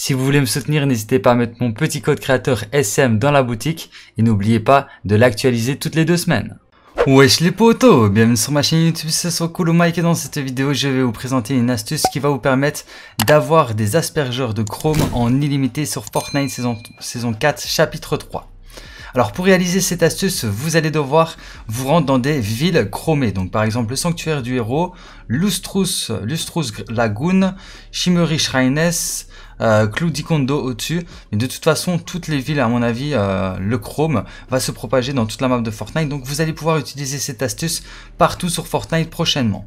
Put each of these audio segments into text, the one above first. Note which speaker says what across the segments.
Speaker 1: Si vous voulez me soutenir, n'hésitez pas à mettre mon petit code créateur SM dans la boutique et n'oubliez pas de l'actualiser toutes les deux semaines. Wesh les potos, bienvenue sur ma chaîne YouTube, c'est Mike et dans cette vidéo je vais vous présenter une astuce qui va vous permettre d'avoir des aspergeurs de chrome en illimité sur Fortnite saison, saison 4 chapitre 3. Alors pour réaliser cette astuce, vous allez devoir vous rendre dans des villes chromées. Donc par exemple le sanctuaire du héros, Lustrous, Lustrous Lagoon, Shimmery Shrines, euh, Cloudicondo au-dessus. Mais de toute façon, toutes les villes, à mon avis, euh, le chrome va se propager dans toute la map de Fortnite. Donc vous allez pouvoir utiliser cette astuce partout sur Fortnite prochainement.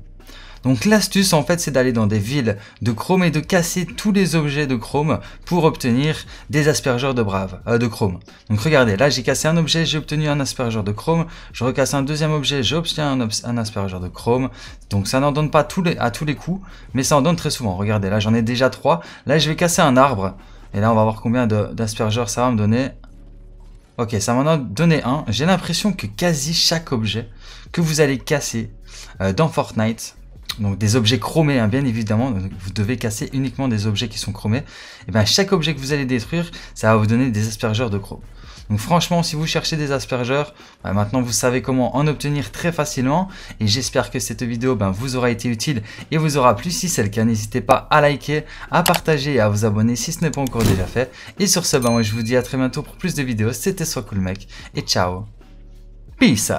Speaker 1: Donc l'astuce en fait c'est d'aller dans des villes de chrome et de casser tous les objets de chrome pour obtenir des aspergeurs de brave, euh, de chrome. Donc regardez, là j'ai cassé un objet, j'ai obtenu un aspergeur de chrome, je recasse un deuxième objet, j'obtiens un, aspergeur de chrome. Donc ça n'en donne pas à tous les coups, mais ça en donne très souvent. Regardez, là j'en ai déjà trois. Là je vais casser un arbre. Et là on va voir combien d'aspergeurs ça va me donner. Ok, ça m'en a donné un. J'ai l'impression que quasi chaque objet que vous allez casser euh, dans Fortnite donc des objets chromés, hein, bien évidemment, vous devez casser uniquement des objets qui sont chromés, et bien chaque objet que vous allez détruire, ça va vous donner des aspergeurs de chrome. Donc franchement, si vous cherchez des aspergeurs, ben, maintenant vous savez comment en obtenir très facilement. Et j'espère que cette vidéo ben, vous aura été utile et vous aura plu. Si c'est le cas, n'hésitez pas à liker, à partager et à vous abonner si ce n'est pas encore déjà fait. Et sur ce, ben je vous dis à très bientôt pour plus de vidéos. C'était Soit Cool et ciao. Peace